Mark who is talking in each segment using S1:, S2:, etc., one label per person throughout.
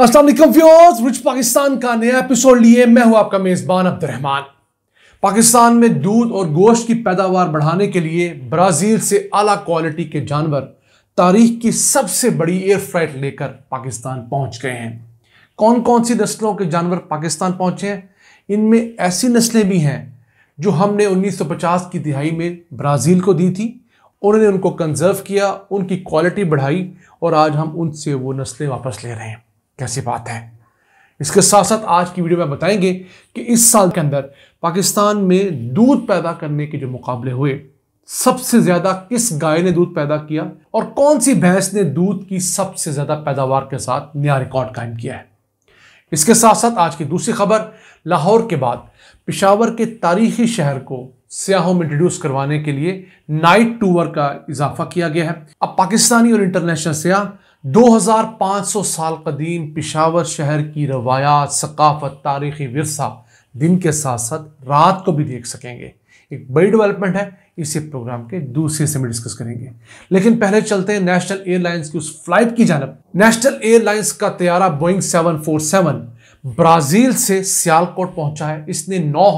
S1: Rich Pakistan का नया episode लिए मैं हूं आपका मेज़बान अब्दुलरहमान पाकिस्तान में दूध और गोश्त की पैदावार बढ़ाने के लिए ब्राज़ील से आला क्वालिटी के जानवर तारीख की सबसे बड़ी एयर फ्राइट लेकर पाकिस्तान पहुंच गए हैं कौन कौन सी नस्लों के जानवर पाकिस्तान पहुंचे हैं इनमें ऐसी नस्लें भी हैं जो हमने 1950 की दिहाई में ब्राज़ील को दी थी उन्होंने उनको कंजर्व किया उनकी क्वालिटी बढ़ाई और आज हम उनसे वो नस्लें वापस ले रहे हैं कैसी बात है इसके साथ साथ आज की वीडियो में बताएंगे कि इस साल के अंदर पाकिस्तान में दूध पैदा करने के जो मुकाबले हुए सबसे ज्यादा किस गाय ने दूध पैदा किया और कौन सी भैंस ने दूध की सबसे ज्यादा पैदावार के साथ नया रिकॉर्ड कायम किया है इसके साथ साथ आज की दूसरी खबर लाहौर के बाद पिशावर के तारीखी शहर को सियाहों में इंट्रोड्यूस करवाने के लिए नाइट टूर का इजाफा किया गया है अब पाकिस्तानी और इंटरनेशनल सियाह 2500 साल कदीम पिशावर शहर की रवायात सकाफत तारीखी वरसा दिन के साथ साथ रात को भी देख सकेंगे एक बड़ी डेवलपमेंट है इसे प्रोग्राम के दूसरे से में डिस्कस करेंगे लेकिन पहले चलते हैं नेशनल एयरलाइंस की उस फ्लाइट की जानब नेशनल एयरलाइंस का तैयारा बोइंग 747 ब्राज़ील से सियालकोट पहुंचा है इसने नौ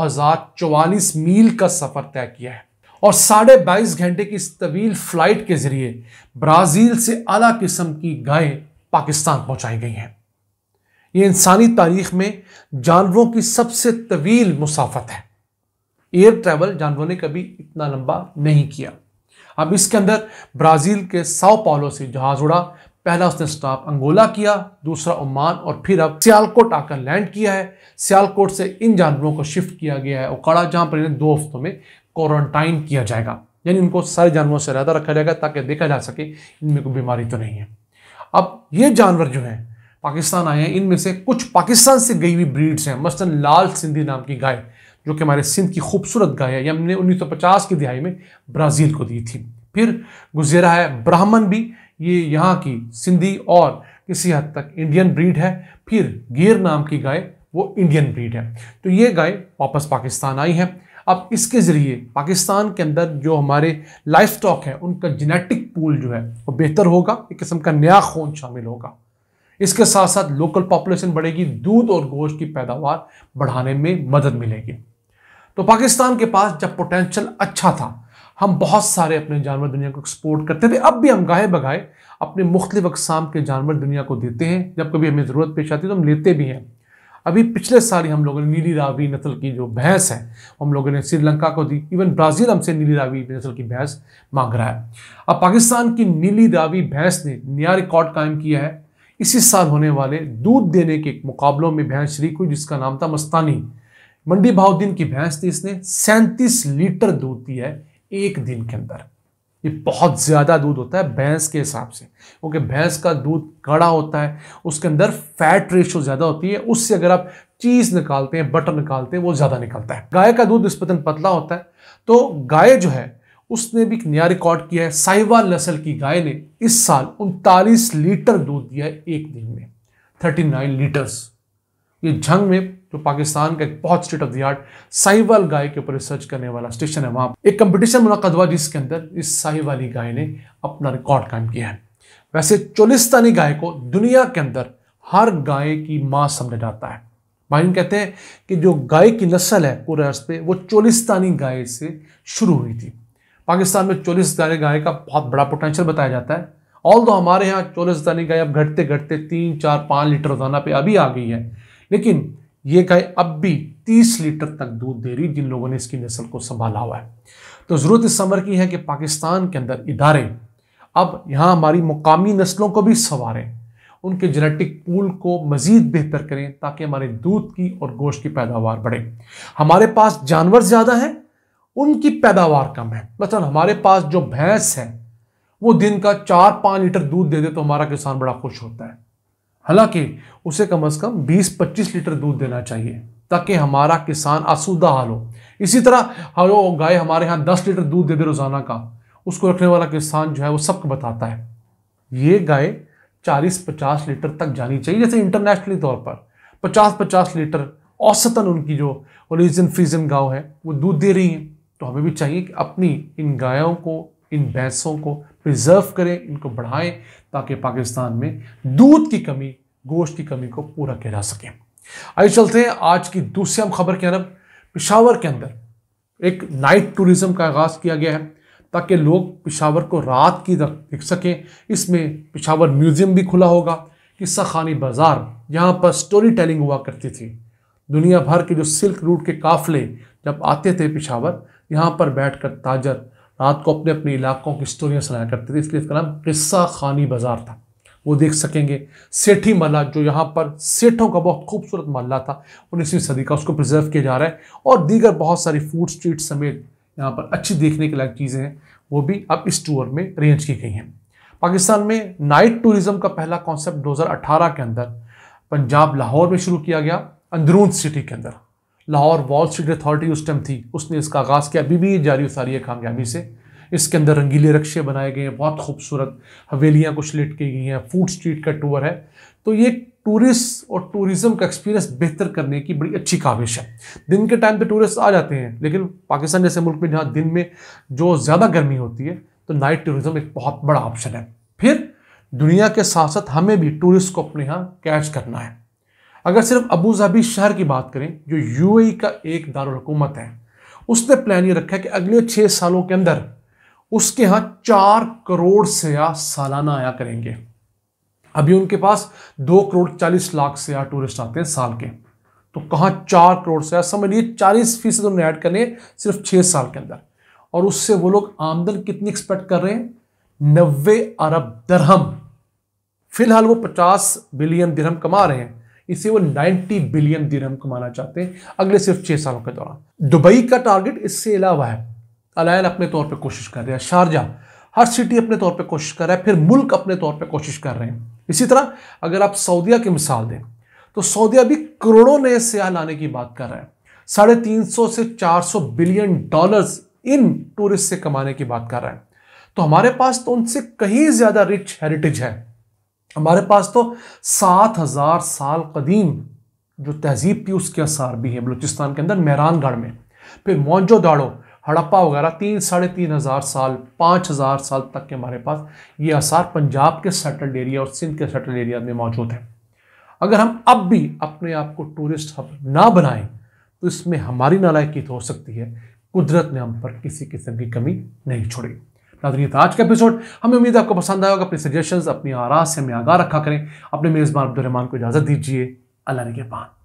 S1: मील का सफ़र तय किया है और साढ़े बाईस घंटे की इस तवील फ्लाइट के जरिए ब्राज़ील से अला किस्म की गाय पाकिस्तान पहुंचाई गई हैं ये इंसानी तारीख में जानवरों की सबसे तवील मुसाफत है एयर ट्रैवल जानवरों ने कभी इतना लंबा नहीं किया अब इसके अंदर ब्राज़ील के साओ पालो से जहाज़ उड़ा पहला उसने स्टॉप अंगोला किया दूसरा ओमान और फिर अब सियालकोट आकर लैंड किया है सियालकोट से इन जानवरों को शिफ्ट किया गया है उकाड़ा जहां पर इन्हें दो हफ्तों में क्वारंटाइन किया जाएगा यानी इनको सारे जानवरों से रहता रखा जाएगा ताकि देखा जा सके इनमें कोई बीमारी तो नहीं है अब ये जानवर जो हैं पाकिस्तान आए हैं इनमें से कुछ पाकिस्तान से गई हुई ब्रीड्स हैं मसलन लाल सिंधी नाम की गाय जो कि हमारे सिंध की खूबसूरत गाय है ये हमने 1950 की दिहाई में ब्राज़ील को दी थी फिर गुजेरा है ब्राह्मण भी ये यहाँ की सिंधी और किसी हद तक इंडियन ब्रीड है फिर गेर नाम की गाय वो इंडियन ब्रीड है तो ये गाय वापस पाकिस्तान आई है अब इसके ज़रिए पाकिस्तान के अंदर जो हमारे लाइफ स्टॉक है उनका जेनेटिक पूल जो है वो बेहतर होगा एक किस्म का नया खून शामिल होगा इसके साथ साथ लोकल पॉपुलेशन बढ़ेगी दूध और गोश्त की पैदावार बढ़ाने में मदद मिलेगी तो पाकिस्तान के पास जब पोटेंशियल अच्छा था हम बहुत सारे अपने जानवर दुनिया को एक्सपोर्ट करते थे अब भी हम गाहे बगाए अपने मुख्तलिफ अकसाम के जानवर दुनिया को देते हैं जब कभी हमें ज़रूरत पेश आती है तो हम लेते भी हैं अभी पिछले साल ही हम लोगों ने नीली रावी नस्ल की जो भैंस है हम लोगों ने श्रीलंका को दी इवन ब्राज़ील हमसे नीली रावी नस्ल की भैंस मांग रहा है अब पाकिस्तान की नीली रावी भैंस ने नया रिकॉर्ड कायम किया है इसी साल होने वाले दूध देने के मुकाबलों में भैंस शरीक हुई जिसका नाम था मस्तानी मंडी भाउद्दीन की भैंस थी इसने सैंतीस लीटर दूध दिया है एक दिन के अंदर ये बहुत ज़्यादा दूध होता है भैंस के हिसाब से क्योंकि भैंस का दूध कड़ा होता है उसके अंदर फैट रेशो ज़्यादा होती है उससे अगर आप चीज़ निकालते हैं बटर निकालते हैं वो ज़्यादा निकलता है गाय का दूध निस्पतन पतला होता है तो गाय जो है उसने भी एक नया रिकॉर्ड किया है साहिवाल नस्ल की गाय ने इस साल उनतालीस लीटर दूध दिया है एक दिन में थर्टी नाइन लीटर्स ये झंग में जो पाकिस्तान का एक बहुत state of the art Sahiwal गाय के ऊपर रिसर्च करने वाला स्टेशन है वहाँ एक कंपटीशन मुनद हुआ जिसके अंदर इस साहिवाली गाय ने अपना रिकॉर्ड कायम किया है वैसे चोलिस्तानी गाय को दुनिया के अंदर हर गाय की माँ समझा जाता है माहिन कहते हैं कि जो गाय की नस्ल है पूरे अर्ज पे वो चोलिस्तानी गाय से शुरू हुई थी पाकिस्तान में चोलिस्तानी गाय का बहुत बड़ा पोटेंशियल बताया जाता है ऑल दो हमारे यहाँ चोलिस्तानी गाय अब घटते घटते तीन चार पाँच लीटर रोजाना पे अभी आ गई है लेकिन ये गाय अब भी 30 लीटर तक दूध दे रही जिन लोगों ने इसकी नस्ल को संभाला हुआ है तो ज़रूरत इस समर की है कि पाकिस्तान के अंदर इदारे अब यहाँ हमारी मुकामी नस्लों को भी संवारें उनके जेनेटिक पूल को मज़ीद बेहतर करें ताकि हमारे दूध की और गोश्त की पैदावार बढ़े हमारे पास जानवर ज़्यादा हैं उनकी पैदावार कम है मतलब हमारे पास जो भैंस है वो दिन का चार पाँच लीटर दूध दे दे तो हमारा किसान बड़ा खुश होता है हालांकि उसे कम से कम 20-25 लीटर दूध देना चाहिए ताकि हमारा किसान आसूदा हाल हो इसी तरह हलो गाय हमारे यहाँ 10 लीटर दूध दे दे रोज़ाना का उसको रखने वाला किसान जो है वो सबको बताता है ये गाय 40-50 लीटर तक जानी चाहिए जैसे इंटरनेशनली तौर पर 50-50 लीटर औसतन उनकी जो ओरिजिन फ्रीजन गाँव है वो दूध दे रही हैं तो हमें भी चाहिए कि अपनी इन गायों को इन हम्म। भैंसों को प्रिजर्व करें इनको बढ़ाएं ताकि पाकिस्तान में दूध की कमी गोश्त की कमी को पूरा किया जा सके आइए चलते हैं आज की दूसरी हम खबर के अरब पिशावर के अंदर एक नाइट टूरिज़्म का आगाज़ किया गया है ताकि लोग पिशावर को रात की दिख सकें इसमें पिशावर म्यूज़ियम भी खुला होगा किस्सा खानी बाज़ार यहाँ पर स्टोरी टेलिंग हुआ करती थी दुनिया भर के जो सिल्क रूट के काफ़ले जब आते थे पिशावर यहाँ पर बैठ कर ताजर रात को अपने अपने इलाकों की स्टोरियाँ सुनाया करते थे इसलिए इसका नाम किस्सा खानी बाजार था वो देख सकेंगे सेठी मल्ला जो यहाँ पर सेठों का बहुत खूबसूरत महला था उन्नीसवीं सदी का उसको प्रिजर्व किया जा रहा है और दीगर बहुत सारी फूड स्ट्रीट समेत यहाँ पर अच्छी देखने के लायक चीज़ें हैं वो भी अब इस टूर में अरेंज की गई हैं पाकिस्तान में नाइट टूरिज्म का पहला कॉन्सेप्ट दो के अंदर पंजाब लाहौर में शुरू किया गया अंदरून सिटी के अंदर लाहौर वॉल स्ट्रीट अथॉरिटी उस टाइम थी उसने इसका आगाज़ किया अभी भी जारी उतारी है कामयाबी से इसके अंदर रंगीले रक्शे बनाए गए हैं बहुत खूबसूरत हवेलियाँ कुछ लिट की गई हैं फूड स्ट्रीट का टूर है तो ये टूरिस्ट और टूरिज़्म का एक्सपीरियंस बेहतर करने की बड़ी अच्छी काविश है दिन के टाइम पे टूरिस्ट आ जाते हैं लेकिन पाकिस्तान जैसे मुल्क में जहाँ दिन में जो ज़्यादा गर्मी होती है तो नाइट टूरिज़्म एक बहुत बड़ा ऑप्शन है फिर दुनिया के साथ साथ हमें भी टूरिस्ट को अपने यहाँ कैच करना है अगर सिर्फ अबू धाबी शहर की बात करें जो यूएई का एक दारकूमत है उसने प्लान ये रखा है कि अगले छः सालों के अंदर उसके यहाँ चार करोड़ सयाह सालाना आया करेंगे अभी उनके पास दो करोड़ चालीस लाख सयाह टूरिस्ट आते हैं साल के तो कहाँ चार करोड़ सयाह समझ लीजिए चालीस फीसद उन्हें ऐड करने सिर्फ छः साल के अंदर और उससे वो लोग आमदन कितनी एक्सपेक्ट कर रहे हैं नब्बे अरब दरहम फिलहाल वो पचास बिलियन दरहम कमा रहे हैं इसे वो 90 बिलियन दिरहम कमाना चाहते हैं अगले सिर्फ छह सालों के दौरान दुबई का टारगेट इससे अलावा है अलायन अपने तौर पर कोशिश कर रहे हैं शारजा हर सिटी अपने तौर पर कोशिश कर रहा है फिर मुल्क अपने तौर पर कोशिश कर रहे हैं इसी तरह अगर आप सऊदिया की मिसाल दें तो सऊदिया भी करोड़ों नए सयाह लाने की बात कर रहा है साढ़े तीन सौ से चार सौ बिलियन डॉलर्स इन टूरिस्ट से कमाने की बात कर रहा है तो हमारे पास तो उनसे कहीं ज़्यादा रिच हेरिटेज है हमारे पास तो सात हज़ार साल कदीम जो तहजीब थी उसके आसार भी हैं बलूचिस्तान के अंदर मेहरानगढ़ में फिर मौजो दाड़ो हड़प्पा वगैरह तीन साढ़े तीन हज़ार साल पाँच हज़ार साल तक के हमारे पास ये आसार पंजाब के सेटल्ड एरिया और सिंध के सेटल्ड एरिया में मौजूद हैं अगर हम अब भी अपने आप को टूरिस्ट हब ना बनाएं तो इसमें हमारी नालायकी तो हो सकती है कुदरत ने हम पर किसी किस्म की कमी नहीं छोड़ी था तो आज का एपिसोड हमें उम्मीद है आपको पसंद आया होगा अपने सजेशंस अपनी आरा से हमें आगाह रखा करें अपने मेज़बान अब्दुलरहमान को इजाज़त दीजिए अल्लाह ने के पान